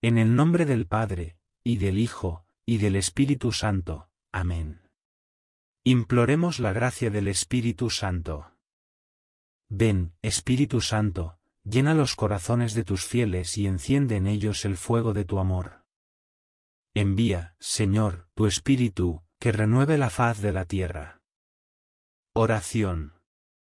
En el nombre del Padre, y del Hijo, y del Espíritu Santo. Amén. Imploremos la gracia del Espíritu Santo. Ven, Espíritu Santo, llena los corazones de tus fieles y enciende en ellos el fuego de tu amor. Envía, Señor, tu Espíritu, que renueve la faz de la tierra. Oración.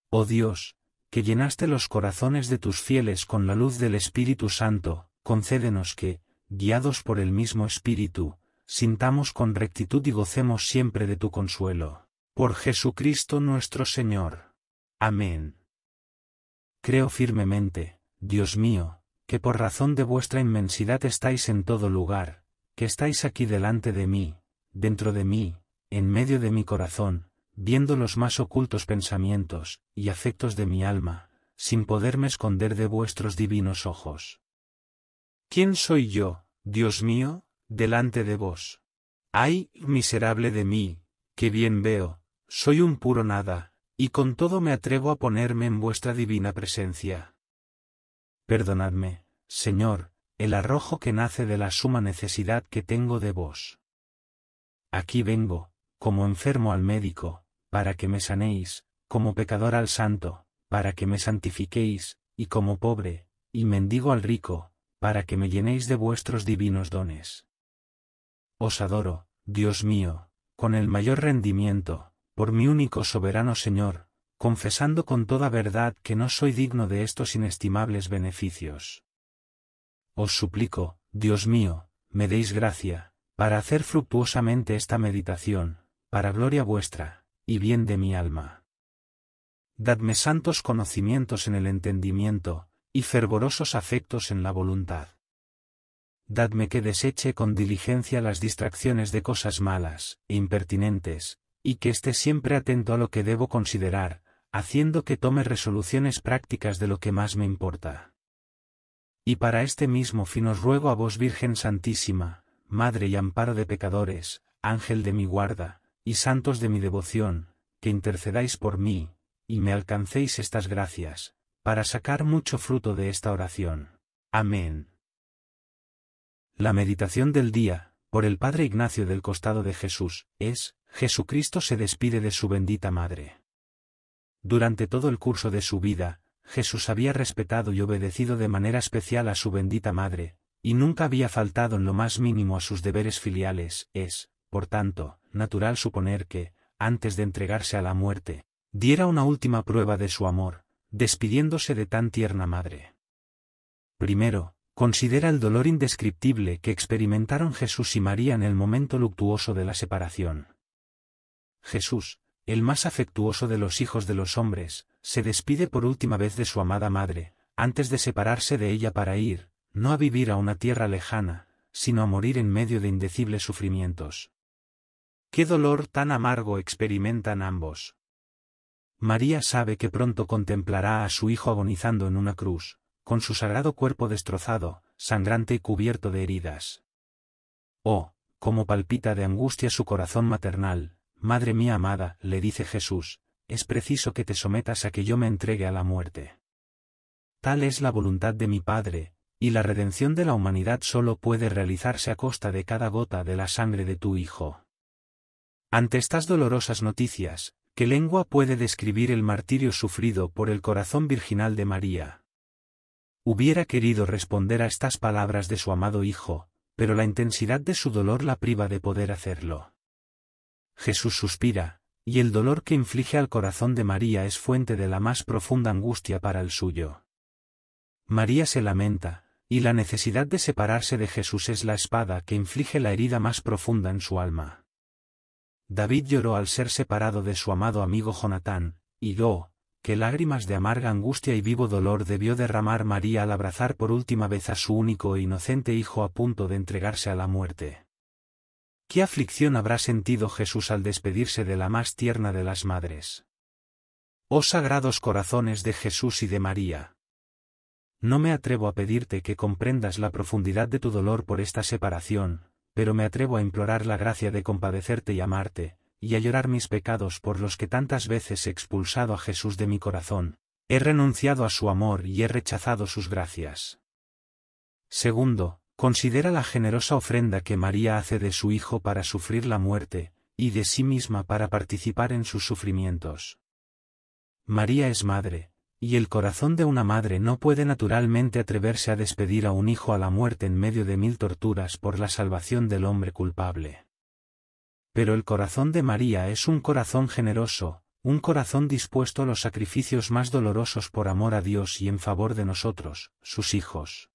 Oh Dios, que llenaste los corazones de tus fieles con la luz del Espíritu Santo, concédenos que, guiados por el mismo Espíritu, sintamos con rectitud y gocemos siempre de tu consuelo. Por Jesucristo nuestro Señor. Amén. Creo firmemente, Dios mío, que por razón de vuestra inmensidad estáis en todo lugar, que estáis aquí delante de mí, dentro de mí, en medio de mi corazón, viendo los más ocultos pensamientos y afectos de mi alma, sin poderme esconder de vuestros divinos ojos. ¿Quién soy yo, Dios mío, delante de vos? Ay, miserable de mí, que bien veo, soy un puro nada, y con todo me atrevo a ponerme en vuestra divina presencia. Perdonadme, Señor, el arrojo que nace de la suma necesidad que tengo de vos. Aquí vengo, como enfermo al médico, para que me sanéis, como pecador al santo, para que me santifiquéis, y como pobre, y mendigo al rico, para que me llenéis de vuestros divinos dones. Os adoro, Dios mío, con el mayor rendimiento, por mi único soberano Señor, confesando con toda verdad que no soy digno de estos inestimables beneficios. Os suplico, Dios mío, me deis gracia, para hacer fructuosamente esta meditación, para gloria vuestra, y bien de mi alma. Dadme santos conocimientos en el entendimiento, y fervorosos afectos en la voluntad. Dadme que deseche con diligencia las distracciones de cosas malas, e impertinentes, y que esté siempre atento a lo que debo considerar, haciendo que tome resoluciones prácticas de lo que más me importa. Y para este mismo fin os ruego a vos Virgen Santísima, Madre y Amparo de pecadores, Ángel de mi guarda, y santos de mi devoción, que intercedáis por mí, y me alcancéis estas gracias, para sacar mucho fruto de esta oración. Amén. La meditación del día, por el Padre Ignacio del costado de Jesús, es, Jesucristo se despide de su bendita Madre. Durante todo el curso de su vida, Jesús había respetado y obedecido de manera especial a su bendita Madre, y nunca había faltado en lo más mínimo a sus deberes filiales, es, por tanto, natural suponer que, antes de entregarse a la muerte, diera una última prueba de su amor, despidiéndose de tan tierna madre. Primero, considera el dolor indescriptible que experimentaron Jesús y María en el momento luctuoso de la separación. Jesús, el más afectuoso de los hijos de los hombres, se despide por última vez de su amada madre, antes de separarse de ella para ir, no a vivir a una tierra lejana, sino a morir en medio de indecibles sufrimientos. Qué dolor tan amargo experimentan ambos. María sabe que pronto contemplará a su Hijo agonizando en una cruz, con su sagrado cuerpo destrozado, sangrante y cubierto de heridas. Oh, cómo palpita de angustia su corazón maternal, Madre mía amada, le dice Jesús, es preciso que te sometas a que yo me entregue a la muerte. Tal es la voluntad de mi Padre, y la redención de la humanidad solo puede realizarse a costa de cada gota de la sangre de tu Hijo. Ante estas dolorosas noticias, ¿Qué lengua puede describir el martirio sufrido por el corazón virginal de María? Hubiera querido responder a estas palabras de su amado Hijo, pero la intensidad de su dolor la priva de poder hacerlo. Jesús suspira, y el dolor que inflige al corazón de María es fuente de la más profunda angustia para el suyo. María se lamenta, y la necesidad de separarse de Jesús es la espada que inflige la herida más profunda en su alma. David lloró al ser separado de su amado amigo Jonatán, y yo, que lágrimas de amarga angustia y vivo dolor debió derramar María al abrazar por última vez a su único e inocente hijo a punto de entregarse a la muerte. ¿Qué aflicción habrá sentido Jesús al despedirse de la más tierna de las madres? Oh sagrados corazones de Jesús y de María. No me atrevo a pedirte que comprendas la profundidad de tu dolor por esta separación, pero me atrevo a implorar la gracia de compadecerte y amarte, y a llorar mis pecados por los que tantas veces he expulsado a Jesús de mi corazón, he renunciado a su amor y he rechazado sus gracias. Segundo, considera la generosa ofrenda que María hace de su Hijo para sufrir la muerte, y de sí misma para participar en sus sufrimientos. María es madre, y el corazón de una madre no puede naturalmente atreverse a despedir a un hijo a la muerte en medio de mil torturas por la salvación del hombre culpable. Pero el corazón de María es un corazón generoso, un corazón dispuesto a los sacrificios más dolorosos por amor a Dios y en favor de nosotros, sus hijos.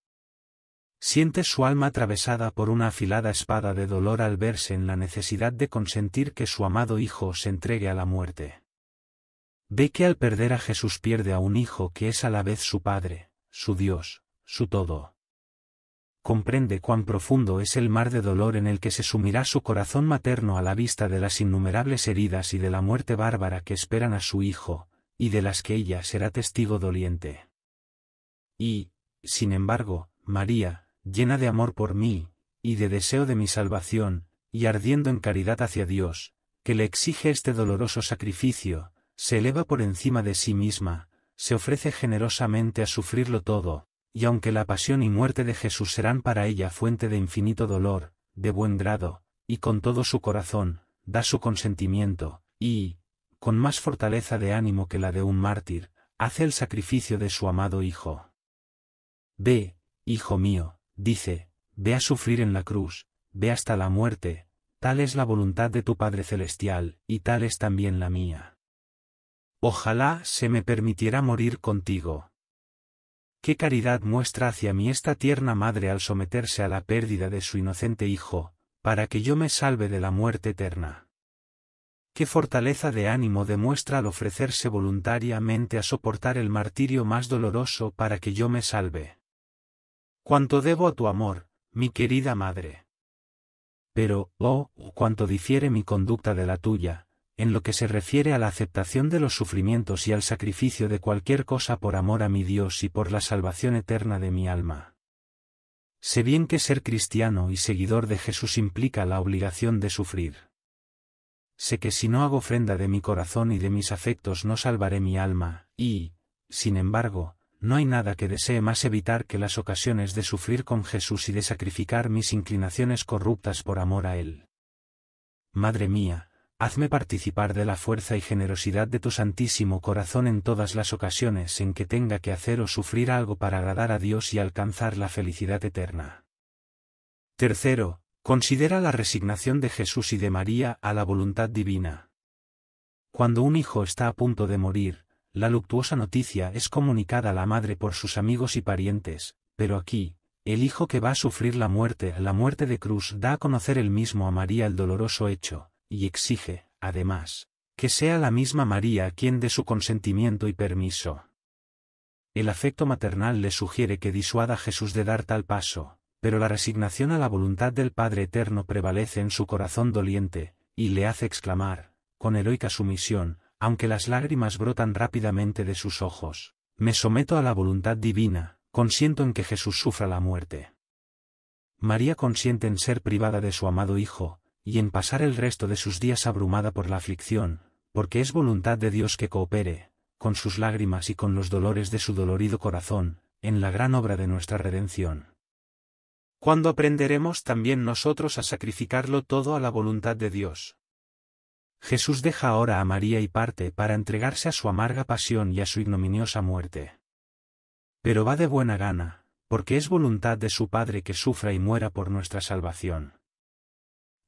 Siente su alma atravesada por una afilada espada de dolor al verse en la necesidad de consentir que su amado hijo se entregue a la muerte. Ve que al perder a Jesús pierde a un hijo que es a la vez su Padre, su Dios, su todo. Comprende cuán profundo es el mar de dolor en el que se sumirá su corazón materno a la vista de las innumerables heridas y de la muerte bárbara que esperan a su hijo, y de las que ella será testigo doliente. Y, sin embargo, María, llena de amor por mí, y de deseo de mi salvación, y ardiendo en caridad hacia Dios, que le exige este doloroso sacrificio, se eleva por encima de sí misma, se ofrece generosamente a sufrirlo todo, y aunque la pasión y muerte de Jesús serán para ella fuente de infinito dolor, de buen grado, y con todo su corazón, da su consentimiento, y, con más fortaleza de ánimo que la de un mártir, hace el sacrificio de su amado Hijo. Ve, Hijo mío, dice, ve a sufrir en la cruz, ve hasta la muerte, tal es la voluntad de tu Padre Celestial, y tal es también la mía. Ojalá se me permitiera morir contigo. Qué caridad muestra hacia mí esta tierna madre al someterse a la pérdida de su inocente hijo, para que yo me salve de la muerte eterna. Qué fortaleza de ánimo demuestra al ofrecerse voluntariamente a soportar el martirio más doloroso para que yo me salve. Cuánto debo a tu amor, mi querida madre. Pero, oh, cuánto difiere mi conducta de la tuya, en lo que se refiere a la aceptación de los sufrimientos y al sacrificio de cualquier cosa por amor a mi Dios y por la salvación eterna de mi alma. Sé bien que ser cristiano y seguidor de Jesús implica la obligación de sufrir. Sé que si no hago ofrenda de mi corazón y de mis afectos no salvaré mi alma, y, sin embargo, no hay nada que desee más evitar que las ocasiones de sufrir con Jesús y de sacrificar mis inclinaciones corruptas por amor a Él. Madre mía, hazme participar de la fuerza y generosidad de tu santísimo corazón en todas las ocasiones en que tenga que hacer o sufrir algo para agradar a Dios y alcanzar la felicidad eterna. Tercero, considera la resignación de Jesús y de María a la voluntad divina. Cuando un hijo está a punto de morir, la luctuosa noticia es comunicada a la madre por sus amigos y parientes, pero aquí, el hijo que va a sufrir la muerte, la muerte de cruz, da a conocer el mismo a María el doloroso hecho, y exige, además, que sea la misma María quien dé su consentimiento y permiso. El afecto maternal le sugiere que disuada a Jesús de dar tal paso, pero la resignación a la voluntad del Padre Eterno prevalece en su corazón doliente, y le hace exclamar, con heroica sumisión, aunque las lágrimas brotan rápidamente de sus ojos, me someto a la voluntad divina, consiento en que Jesús sufra la muerte. María consiente en ser privada de su amado Hijo, y en pasar el resto de sus días abrumada por la aflicción, porque es voluntad de Dios que coopere, con sus lágrimas y con los dolores de su dolorido corazón, en la gran obra de nuestra redención. ¿Cuándo aprenderemos también nosotros a sacrificarlo todo a la voluntad de Dios? Jesús deja ahora a María y parte para entregarse a su amarga pasión y a su ignominiosa muerte. Pero va de buena gana, porque es voluntad de su Padre que sufra y muera por nuestra salvación.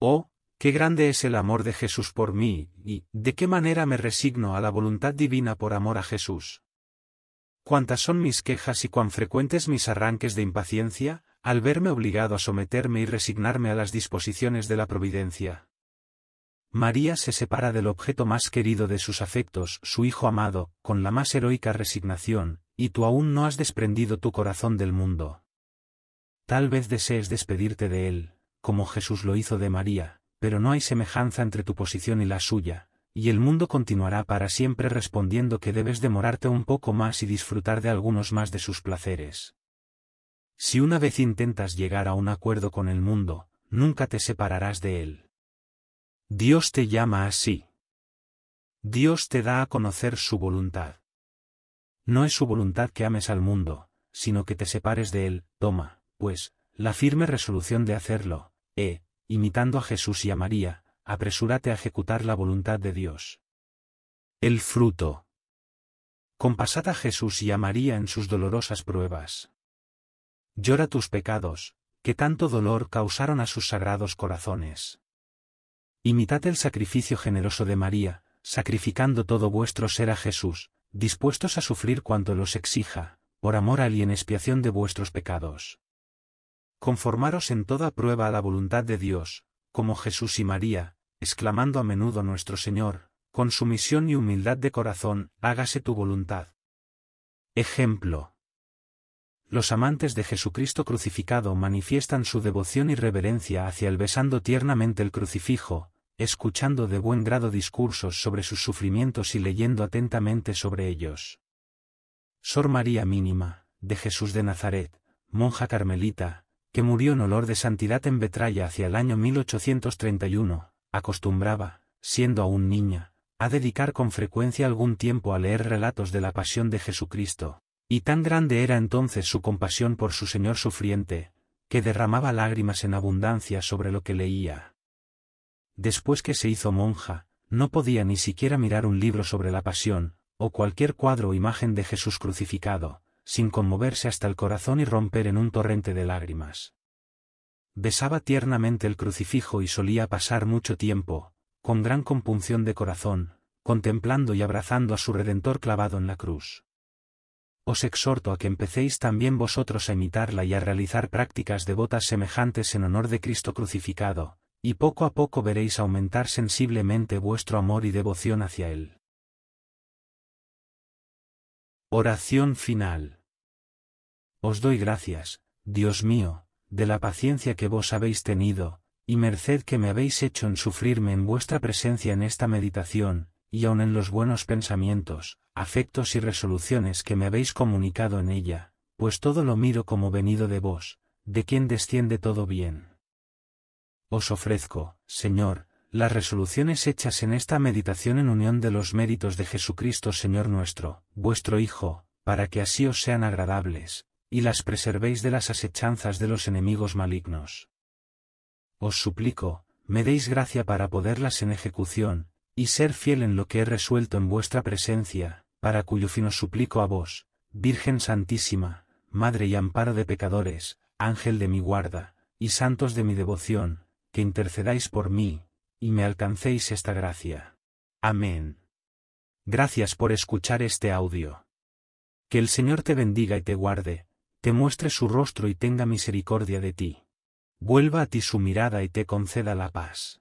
Oh, qué grande es el amor de Jesús por mí, y de qué manera me resigno a la voluntad divina por amor a Jesús. Cuántas son mis quejas y cuán frecuentes mis arranques de impaciencia, al verme obligado a someterme y resignarme a las disposiciones de la providencia. María se separa del objeto más querido de sus afectos, su Hijo amado, con la más heroica resignación, y tú aún no has desprendido tu corazón del mundo. Tal vez desees despedirte de él como Jesús lo hizo de María, pero no hay semejanza entre tu posición y la suya, y el mundo continuará para siempre respondiendo que debes demorarte un poco más y disfrutar de algunos más de sus placeres. Si una vez intentas llegar a un acuerdo con el mundo, nunca te separarás de él. Dios te llama así. Dios te da a conocer su voluntad. No es su voluntad que ames al mundo, sino que te separes de él, toma, pues, la firme resolución de hacerlo, eh, imitando a Jesús y a María, apresúrate a ejecutar la voluntad de Dios. El fruto. Compasad a Jesús y a María en sus dolorosas pruebas. Llora tus pecados, que tanto dolor causaron a sus sagrados corazones. Imitad el sacrificio generoso de María, sacrificando todo vuestro ser a Jesús, dispuestos a sufrir cuanto los exija, por amor al y en expiación de vuestros pecados. Conformaros en toda prueba a la voluntad de Dios, como Jesús y María, exclamando a menudo nuestro Señor, con sumisión y humildad de corazón, hágase tu voluntad. Ejemplo. Los amantes de Jesucristo crucificado manifiestan su devoción y reverencia hacia el besando tiernamente el crucifijo, escuchando de buen grado discursos sobre sus sufrimientos y leyendo atentamente sobre ellos. Sor María Mínima, de Jesús de Nazaret, monja carmelita, que murió en olor de santidad en Betraya hacia el año 1831, acostumbraba, siendo aún niña, a dedicar con frecuencia algún tiempo a leer relatos de la pasión de Jesucristo, y tan grande era entonces su compasión por su Señor sufriente, que derramaba lágrimas en abundancia sobre lo que leía. Después que se hizo monja, no podía ni siquiera mirar un libro sobre la pasión, o cualquier cuadro o imagen de Jesús crucificado, sin conmoverse hasta el corazón y romper en un torrente de lágrimas. Besaba tiernamente el crucifijo y solía pasar mucho tiempo, con gran compunción de corazón, contemplando y abrazando a su Redentor clavado en la cruz. Os exhorto a que empecéis también vosotros a imitarla y a realizar prácticas devotas semejantes en honor de Cristo crucificado, y poco a poco veréis aumentar sensiblemente vuestro amor y devoción hacia Él. Oración final. Os doy gracias, Dios mío, de la paciencia que vos habéis tenido, y merced que me habéis hecho en sufrirme en vuestra presencia en esta meditación, y aun en los buenos pensamientos, afectos y resoluciones que me habéis comunicado en ella, pues todo lo miro como venido de vos, de quien desciende todo bien. Os ofrezco, Señor, las resoluciones hechas en esta meditación en unión de los méritos de Jesucristo Señor nuestro, vuestro Hijo, para que así os sean agradables, y las preservéis de las asechanzas de los enemigos malignos. Os suplico, me deis gracia para poderlas en ejecución, y ser fiel en lo que he resuelto en vuestra presencia, para cuyo fin os suplico a vos, Virgen Santísima, Madre y Amparo de pecadores, Ángel de mi guarda, y santos de mi devoción, que intercedáis por mí, y me alcancéis esta gracia. Amén. Gracias por escuchar este audio. Que el Señor te bendiga y te guarde te muestre su rostro y tenga misericordia de ti. Vuelva a ti su mirada y te conceda la paz.